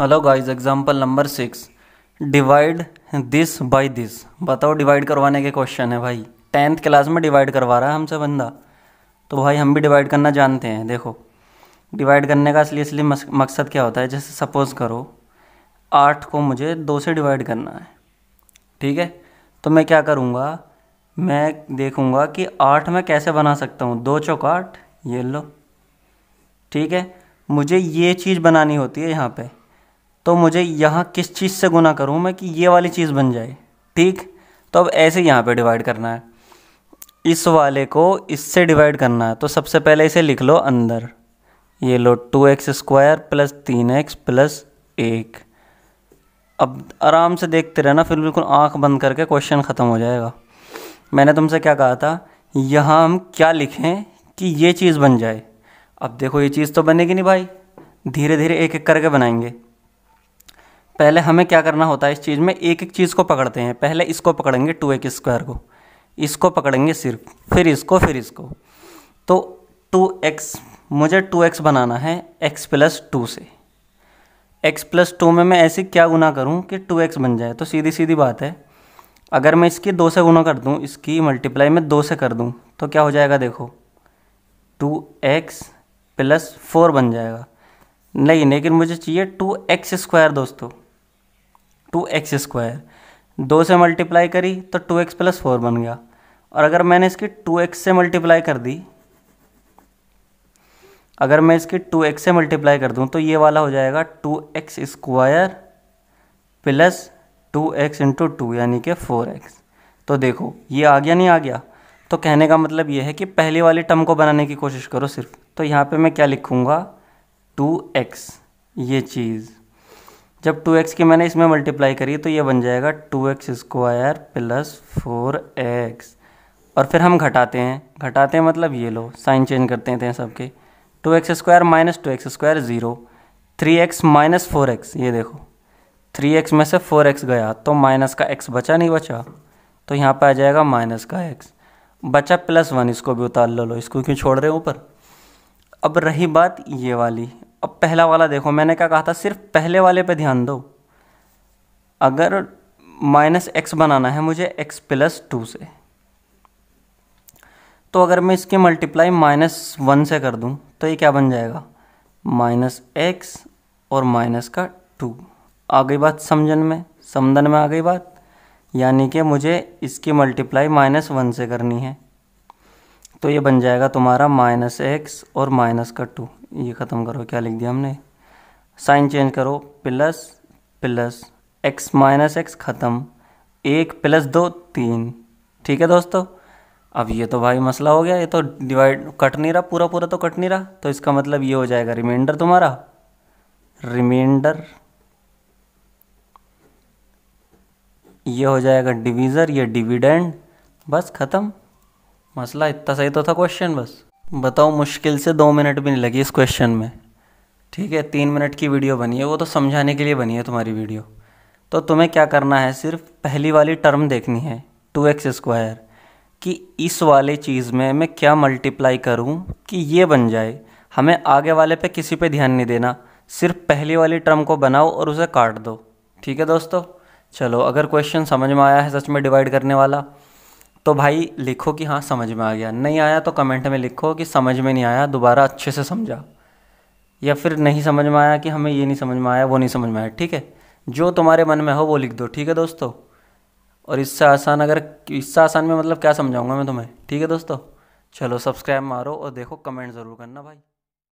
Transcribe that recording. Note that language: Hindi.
hello guys example number six divide this by this बताओ डिवाइड करवाने के क्वेश्चन है भाई टेंथ क्लास में डिवाइड करवा रहा है हमसे बंदा तो भाई हम भी डिवाइड करना जानते हैं देखो डिवाइड करने का असली असली मकसद क्या होता है जैसे सपोज़ करो आठ को मुझे दो से डिवाइड करना है ठीक है तो मैं क्या करूँगा मैं देखूँगा कि आठ मैं कैसे बना सकता हूँ दो चौक आठ ये लो ठीक है मुझे ये चीज़ बनानी होती है यहाँ पे तो मुझे यहाँ किस चीज़ से गुना करूँ मैं कि ये वाली चीज़ बन जाए ठीक तो अब ऐसे यहाँ पे डिवाइड करना है इस वाले को इससे डिवाइड करना है तो सबसे पहले इसे लिख लो अंदर ये लो टू एक्स स्क्वायर प्लस तीन एक्स प्लस एक अब आराम से देखते रहना फिर बिल्कुल आंख बंद करके क्वेश्चन ख़त्म हो जाएगा मैंने तुमसे क्या कहा था यहाँ हम क्या लिखें कि ये चीज़ बन जाए अब देखो ये चीज़ तो बनेगी नहीं भाई धीरे धीरे एक एक करके बनाएंगे पहले हमें क्या करना होता है इस चीज़ में एक एक चीज़ को पकड़ते हैं पहले इसको पकड़ेंगे टू एक्स स्क्वायर को इसको पकड़ेंगे सिर्फ फिर इसको फिर इसको तो टू एक्स मुझे टू एक्स बनाना है एक्स प्लस टू से एक्स प्लस टू में मैं ऐसे क्या गुना करूँ कि टू एक्स बन जाए तो सीधी सीधी बात है अगर मैं इसकी दो से गुना कर दूँ इसकी मल्टीप्लाई में दो से कर दूँ तो क्या हो जाएगा देखो टू एक्स प्लस फोर बन जाएगा नहीं लेकिन मुझे चाहिए टू एक्स स्क्वायर दोस्तों टू एक्स स्क्वायर दो से मल्टीप्लाई करी तो टू एक्स प्लस फोर बन गया और अगर मैंने इसकी टू एक्स से मल्टीप्लाई कर दी अगर मैं इसकी टू एक्स से मल्टीप्लाई कर दूँ तो ये वाला हो जाएगा two x square plus two x into two यानी कि फोर एक्स तो देखो ये आ गया नहीं आ गया तो कहने का मतलब ये है कि पहली वाली टर्म को बनाने की कोशिश करो सिर्फ तो यहाँ पे मैं क्या लिखूँगा टू एक्स ये चीज़ जब टू एक्स की मैंने इसमें मल्टीप्लाई करी तो ये बन जाएगा two x square plus four x और फिर हम घटाते हैं घटाते हैं मतलब ये लो साइन चेंज करते हैं सबके two x square minus two x square zero three x minus four x ये देखो थ्री एक्स में से फोर एक्स गया तो माइनस का एक्स बचा नहीं बचा तो यहाँ पर आ जाएगा माइनस का एक्स बचा प्लस वन इसको भी उतार लो लो इसको क्यों छोड़ रहे ऊपर अब रही बात ये वाली अब पहला वाला देखो मैंने क्या कहा था सिर्फ पहले वाले पे ध्यान दो अगर माइनस एक्स बनाना है मुझे एक्स प्लस टू से तो अगर मैं इसकी मल्टीप्लाई माइनस वन से कर दूं तो ये क्या बन जाएगा माइनस एक्स और माइनस का टू आ गई बात समझन में समझन में आ गई बात यानी कि मुझे इसकी मल्टीप्लाई माइनस वन से करनी है तो ये बन जाएगा तुम्हारा माइनस एक्स और माइनस का टू ये ख़त्म करो क्या लिख दिया हमने साइन चेंज करो plus plus x minus x ख़त्म एक प्लस दो तीन ठीक है दोस्तों अब ये तो भाई मसला हो गया ये तो डिवाइड कट नहीं रहा पूरा पूरा तो कट नहीं रहा तो इसका मतलब ये हो जाएगा रिमाइंडर तुम्हारा रिमाइंडर ये हो जाएगा डिवीज़र ये डिविडेंड बस ख़त्म मसला इतना सही तो था क्वेश्चन बस बताओ मुश्किल से दो मिनट भी नहीं लगी इस क्वेश्चन में ठीक है तीन मिनट की वीडियो बनी है वो तो समझाने के लिए बनी है तुम्हारी वीडियो तो तुम्हें क्या करना है सिर्फ पहली वाली टर्म देखनी है टू एक्स स्क्वायर कि इस वाले चीज़ में मैं क्या मल्टीप्लाई करूं कि ये बन जाए हमें आगे वाले पे किसी पे ध्यान नहीं देना सिर्फ पहली वाली टर्म को बनाओ और उसे काट दो ठीक है दोस्तों चलो अगर क्वेश्चन समझ में आया है सच में डिवाइड करने वाला तो भाई लिखो कि हाँ समझ में आ गया नहीं आया तो कमेंट में लिखो कि समझ में नहीं आया दोबारा अच्छे से समझा या फिर नहीं समझ में आया कि हमें ये नहीं समझ में आया वो नहीं समझ में आया ठीक है जो तुम्हारे मन में हो वो लिख दो ठीक है दोस्तों और इससे आसान अगर इससे आसान में मतलब क्या समझाऊंगा मैं तुम्हें ठीक है दोस्तों चलो सब्सक्राइब मारो और देखो कमेंट ज़रूर करना भाई